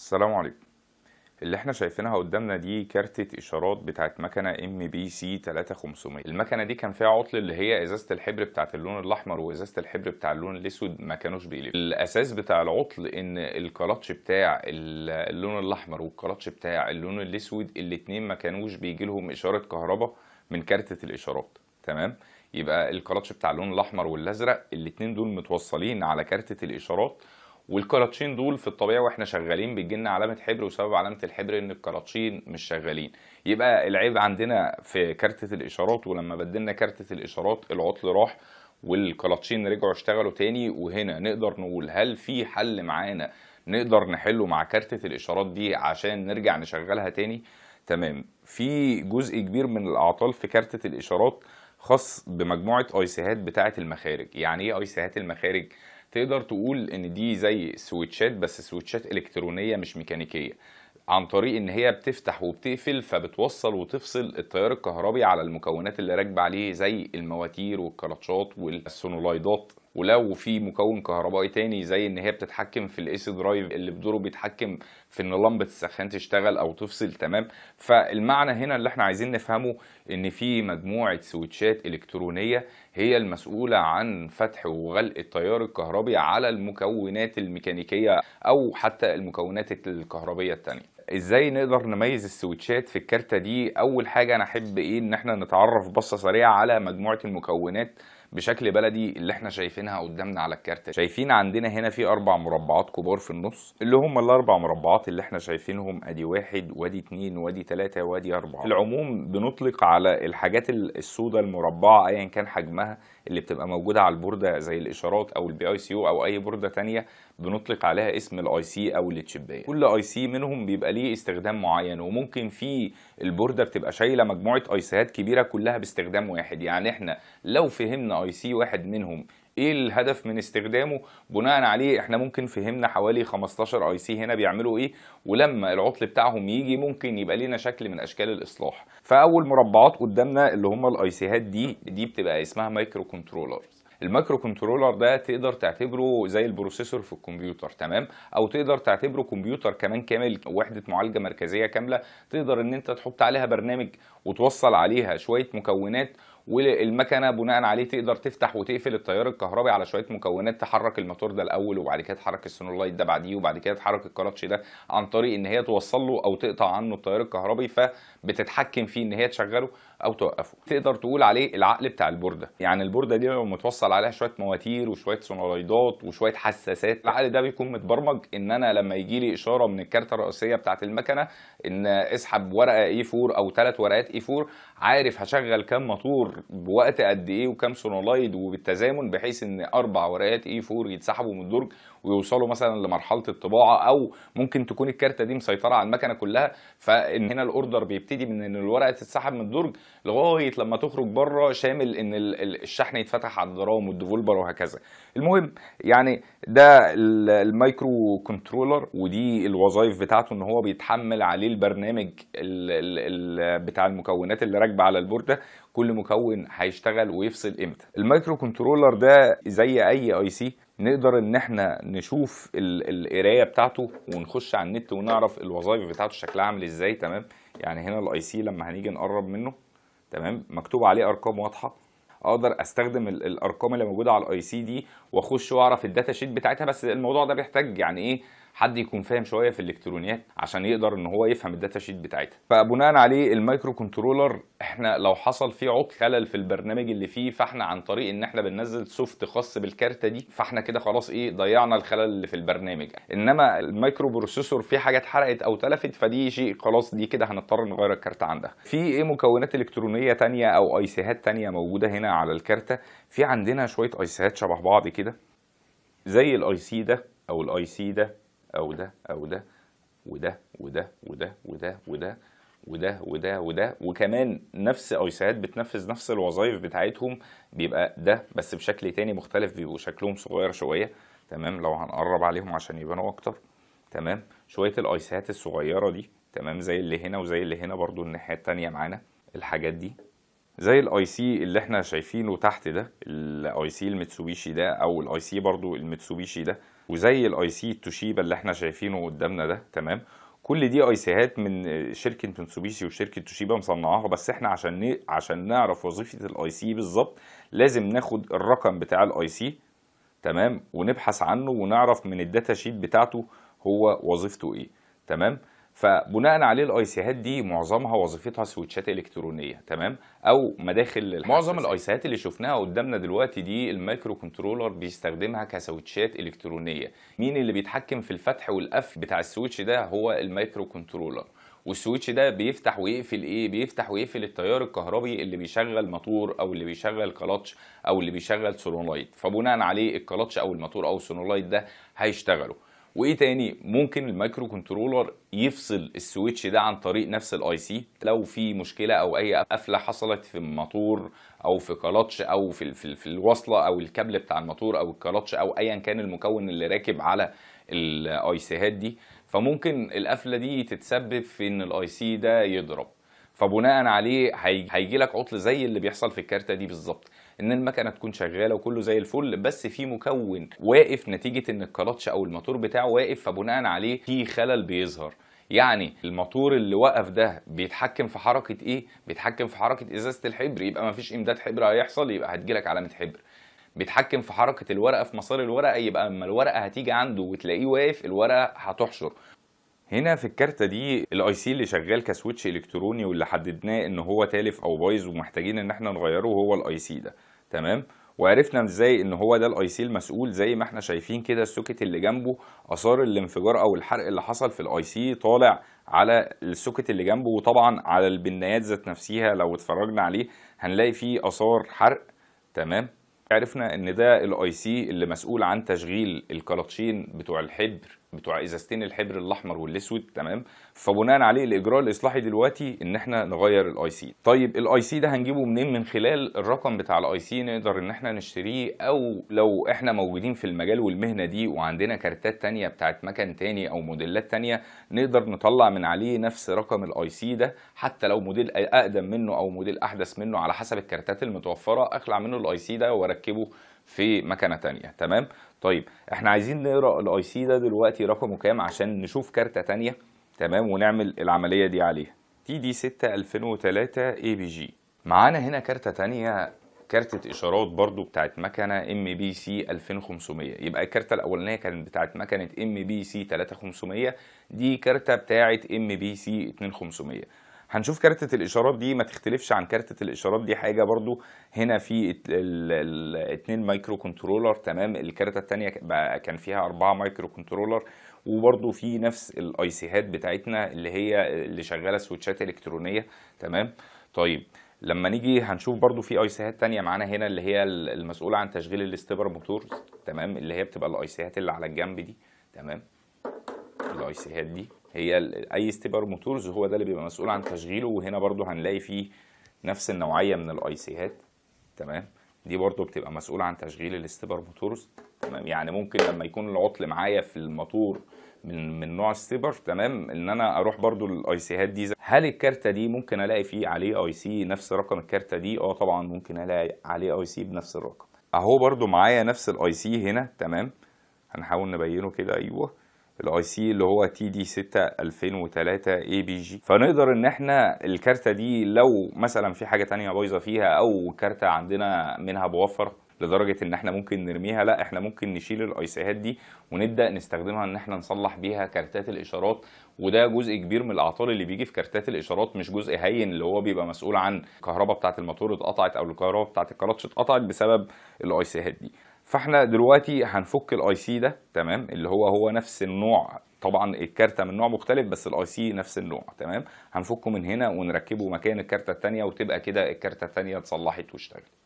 السلام عليكم اللي احنا شايفينها قدامنا دي كارتة اشارات بتاعت مكنة ام بي سي 3500 المكنة دي كان فيها عطل اللي هي ازازة الحبر بتاعت اللون الاحمر وازازة الحبر بتاع اللون الاسود ما كانوش بيقلب الاساس بتاع العطل ان الكلاتش بتاع اللون الاحمر والكلاتش بتاع اللون الاسود الاتنين ما كانوش بيجي لهم اشارة كهرباء من كارتة الاشارات تمام يبقى الكلاتش بتاع اللون الاحمر والازرق الاتنين دول متوصلين على كارتة الاشارات والكراتشين دول في الطبيعه واحنا شغالين بيجي لنا علامه حبر وسبب علامه الحبر ان الكراتشين مش شغالين يبقى العيب عندنا في كارتة الاشارات ولما بدلنا كارتة الاشارات العطل راح والكلاتشين رجعوا اشتغلوا تاني وهنا نقدر نقول هل في حل معانا نقدر نحله مع كارتة الاشارات دي عشان نرجع نشغلها تاني تمام في جزء كبير من الاعطال في كارتة الاشارات خاص بمجموعة ايسيهات بتاعة المخارج يعني ايه ايسيهات المخارج تقدر تقول ان دي زي سويتشات بس سويتشات الكترونيه مش ميكانيكيه عن طريق ان هي بتفتح وبتقفل فبتوصل وتفصل التيار الكهربي على المكونات اللي راكبه عليه زي المواتير والكلاتشات والسونولايدات ولو في مكون كهربائي تاني زي ان هي بتتحكم في سي درايف اللي بدوره بيتحكم في ان لمبه السخان تشتغل او تفصل تمام فالمعنى هنا اللي احنا عايزين نفهمه ان في مجموعه سويتشات الكترونيه هي المسؤوله عن فتح وغلق التيار الكهربي على المكونات الميكانيكيه او حتى المكونات الكهربيه التانيه ازاي نقدر نميز السويتشات في الكارتة دي اول حاجة انا احب ايه ان احنا نتعرف بصة سريعة على مجموعة المكونات بشكل بلدي اللي احنا شايفينها قدامنا على الكارت شايفين عندنا هنا في اربع مربعات كبار في النص اللي هم الاربع مربعات اللي احنا شايفينهم ادي واحد وادي اتنين وادي تلاتة وادي اربعة العموم بنطلق على الحاجات السوداء المربعة ايا كان حجمها اللي بتبقى موجوده على البورده زي الاشارات او البي اي سي او او اي بورده ثانيه بنطلق عليها اسم الاي سي او التشيبايه كل اي سي منهم بيبقى ليه استخدام معين وممكن في البورده بتبقى شايله مجموعه اي سيات كبيره كلها باستخدام واحد يعني احنا لو فهمنا اي سي واحد منهم ايه الهدف من استخدامه بناء عليه احنا ممكن فهمنا حوالي 15 اي سي هنا بيعملوا ايه ولما العطل بتاعهم يجي ممكن يبقى لنا شكل من اشكال الاصلاح فاول مربعات قدامنا اللي هم الاي سيهات دي دي بتبقى اسمها مايكرو كنترولرز المايكرو كنترولر ده تقدر تعتبره زي البروسيسور في الكمبيوتر تمام او تقدر تعتبره كمبيوتر كمان كامل وحده معالجه مركزيه كامله تقدر ان انت تحط عليها برنامج وتوصل عليها شويه مكونات والمكنه بناء عليه تقدر تفتح وتقفل التيار الكهربي على شويه مكونات تحرك الموتور ده الاول وبعد كده تحرك السونولايت ده بعديه وبعد كده تحرك الكلتش ده عن طريق ان هي توصل له او تقطع عنه التيار الكهربي فبتتحكم فيه ان هي تشغله او توقفه تقدر تقول عليه العقل بتاع البورده يعني البورده دي لو متوصل عليها شويه مواتير وشويه سونارويدات وشويه حساسات العقل ده بيكون متبرمج ان انا لما يجي لي اشاره من الكارته الرئيسيه بتاعه المكنه ان اسحب ورقه اي 4 او ثلاث ورقات اي 4 عارف هشغل كام موتور بوقت قد ايه وكام سونولايد وبالتزامن بحيث ان اربع ورقات اي 4 يتسحبوا من الدرج ويوصلوا مثلا لمرحله الطباعه او ممكن تكون الكارته دي مسيطره على المكنه كلها فان هنا الاوردر بيبتدي من ان الورقه تتسحب من الدرج لغايه لما تخرج بره شامل ان الشحن يتفتح على الدرام والديفولبر وهكذا المهم يعني ده المايكرو كنترولر ودي الوظائف بتاعته ان هو بيتحمل عليه البرنامج الـ الـ الـ بتاع المكونات اللي راكبه على البورده كل مكون هيشتغل ويفصل امتى المايكرو كنترولر ده زي اي اي سي نقدر ان احنا نشوف القرايه بتاعته ونخش على النت ونعرف الوظائف بتاعته شكلها عامل ازاي تمام يعني هنا الاي سي لما هنيجي نقرب منه تمام مكتوب عليه ارقام واضحه اقدر استخدم الارقام اللي موجوده على الاي سي دي واخش واعرف الداتا شيت بتاعتها بس الموضوع ده بيحتاج يعني ايه حد يكون فاهم شويه في الالكترونيات عشان يقدر ان هو يفهم الداتا شيت بتاعتها فبناء عليه المايكرو كنترولر احنا لو حصل فيه عطل خلل في البرنامج اللي فيه فاحنا عن طريق ان احنا بننزل سوفت خاص بالكارته دي فاحنا كده خلاص ايه ضيعنا الخلل اللي في البرنامج انما المايكرو بروسيسور في حاجه اتحرقت او تلفت فدي شيء خلاص دي كده هنضطر نغير الكارت عندها في ايه مكونات الكترونيه تانية او اي ثانيه تانية موجوده هنا على الكارته في عندنا شويه اي شبه بعض كده زي الاي سي ده او الاي سي ده أو ده أو ده وده وده وده وده وده وده وده وده وكمان نفس ايسات بتنفذ نفس الوظائف بتاعتهم بيبقى ده بس بشكل تاني مختلف بيبقوا شكلهم صغير شويه تمام لو هنقرب عليهم عشان يبانوا اكتر تمام شويه الايسات الصغيره دي تمام زي اللي هنا وزي اللي هنا برضو الناحيه التانيه معانا الحاجات دي زي الاي سي اللي احنا شايفينه تحت ده الاي سي المتسوبيشي ده او الاي سي برضو المتسوبيشي ده وزي الاي سي توشيبا اللي احنا شايفينه قدامنا ده تمام كل دي اي سيهات من شركه متسوبيشي وشركه توشيبا مصنعاها بس احنا عشان عشان نعرف وظيفه الاي سي بالظبط لازم ناخد الرقم بتاع الاي سي تمام ونبحث عنه ونعرف من الداتا شيت بتاعته هو وظيفته ايه تمام فبناء عليه الايسيهات دي معظمها وظيفتها سويتشات الكترونيه تمام او مداخل الحساسية. معظم الايسيهات اللي شفناها قدامنا دلوقتي دي المايكرو كنترولر بيستخدمها كسويتشات الكترونيه مين اللي بيتحكم في الفتح والقفل بتاع السويتش ده هو المايكرو كنترولر والسويتش ده بيفتح ويقفل ايه بيفتح ويقفل التيار الكهربي اللي بيشغل موتور او اللي بيشغل كلاتش او اللي بيشغل سولونايد فبناء عليه الكلاتش او الموتور او السولونايد ده هيشتغلوا وايه تاني ممكن المايكرو كنترولر يفصل السويتش ده عن طريق نفس الاي سي لو في مشكله او اي قفله حصلت في الموتور او في كلاتش او في في, في الوصله او الكابل بتاع الموتور او الكلاتش او ايا كان المكون اللي راكب على الاي سيهات دي فممكن القفله دي تتسبب في ان الاي سي ده يضرب فبناء عليه هيجي لك عطل زي اللي بيحصل في الكارته دي بالظبط ان المكنه تكون شغاله وكله زي الفل بس في مكون واقف نتيجه ان الكلتش او الموتور بتاعه واقف فبناء عليه في خلل بيظهر يعني الموتور اللي وقف ده بيتحكم في حركه ايه بيتحكم في حركه ازازه الحبر يبقى مفيش امداد حبر هيحصل يبقى هتجيلك علامه حبر بيتحكم في حركه الورقه في مسار الورقه يبقى اما الورقه هتيجي عنده وتلاقيه واقف الورقه هتحشر هنا في الكارته دي الاي سي اللي شغال كسويتش الكتروني واللي حددناه ان هو تالف او بايظ ومحتاجين ان احنا نغيره هو الاي سي ده تمام وعرفنا ازاي ان هو ده الاي سي المسؤول زي ما احنا شايفين كده السوكت اللي جنبه اثار الانفجار او الحرق اللي حصل في الاي سي طالع على السوكت اللي جنبه وطبعا على البنايات ذات نفسها لو اتفرجنا عليه هنلاقي فيه اثار حرق تمام عرفنا ان ده الاي سي اللي مسؤول عن تشغيل الكلاتشين بتوع الحبر بتوع ازازتين الحبر الاحمر والاسود تمام فبناء عليه الاجراء الاصلاحي دلوقتي ان احنا نغير الاي سي طيب الاي سي ده هنجيبه منين من خلال الرقم بتاع الاي سي نقدر ان احنا نشتريه او لو احنا موجودين في المجال والمهنه دي وعندنا كارتات تانية بتاعت مكن تاني او موديلات تانية نقدر نطلع من عليه نفس رقم الاي سي ده حتى لو موديل اقدم منه او موديل احدث منه على حسب الكارتات المتوفره اخلع منه الاي سي ده واركبه في مكنه تانية تمام طيب احنا عايزين نقرا الاي سي ده دلوقتي رقمه كام عشان نشوف كارته تانية تمام ونعمل العمليه دي عليها تي دي 6 2003 اي بي جي معانا هنا كارته تانية كارتة إشارات برضو بتاعت مكنة ام بي سي 2500 يبقى الكارتة الأولانية كانت بتاعت مكنة ام بي سي 3500 دي كارتة بتاعت ام بي سي 2500 هنشوف كارتة الإشارات دي ما تختلفش عن كارتة الإشارات دي حاجة برضو هنا في اتنين مايكرو كنترولر تمام الكارتة التانية كان فيها أربعة مايكرو كنترولر وبرضو في نفس الاي سيهات بتاعتنا اللي هي اللي شغالة سويتشات إلكترونية تمام طيب لما نيجي هنشوف برضو في اي سيهات تانية معانا هنا اللي هي المسؤولة عن تشغيل الاستبر موتور تمام اللي هي بتبقى الاي سيهات اللي على الجنب دي تمام الاي سيهات دي هي اي ستيبر موتورز هو ده اللي بيبقى مسؤول عن تشغيله وهنا برضو هنلاقي فيه نفس النوعيه من الاي سيهات تمام دي برضو بتبقى مسؤوله عن تشغيل الاستيبر موتورز تمام يعني ممكن لما يكون العطل معايا في الموتور من من نوع ستيبر تمام ان انا اروح برضو للاي سيهات دي هل الكارته دي ممكن الاقي فيه عليه اي سي نفس رقم الكارته دي اه طبعا ممكن الاقي عليه اي سي بنفس الرقم اهو برضو معايا نفس الاي سي هنا تمام هنحاول نبينه كده ايوه الاي سي اللي هو تي دي 6 2003 اي بي جي فنقدر ان احنا الكارتة دي لو مثلا في حاجة تانية بايظة فيها او كارتة عندنا منها بوفر لدرجه ان احنا ممكن نرميها لا احنا ممكن نشيل الايسيهات دي ونبدا نستخدمها ان احنا نصلح بيها كارتات الاشارات وده جزء كبير من الاعطال اللي بيجي في كارتات الاشارات مش جزء هين اللي هو بيبقى مسؤول عن الكهرباء بتاعه الموتور اتقطعت او الكهرباء بتاعه الكلاتش اتقطعت بسبب الايسيهات دي فاحنا دلوقتي هنفك الاي سي ده تمام اللي هو هو نفس النوع طبعا الكارتة من نوع مختلف بس الاي سي نفس النوع تمام هنفكه من هنا ونركبه مكان الكارتة التانية وتبقى كده الكارتة التانية اتصلحت واشتغلت